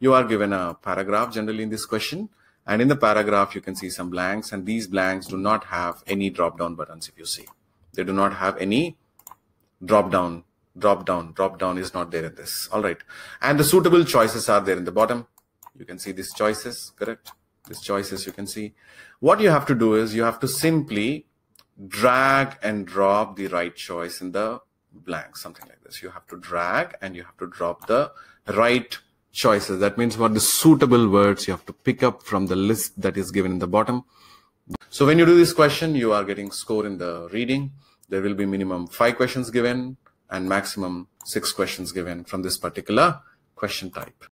you are given a paragraph generally in this question. And in the paragraph, you can see some blanks and these blanks do not have any drop down buttons. If you see, they do not have any drop down, drop down, drop down is not there in this. All right. And the suitable choices are there in the bottom. You can see these choices, correct? These choices you can see. What you have to do is you have to simply drag and drop the right choice in the blank, something like this. You have to drag and you have to drop the right choices. That means what the suitable words you have to pick up from the list that is given in the bottom. So when you do this question, you are getting score in the reading. There will be minimum five questions given and maximum six questions given from this particular question type.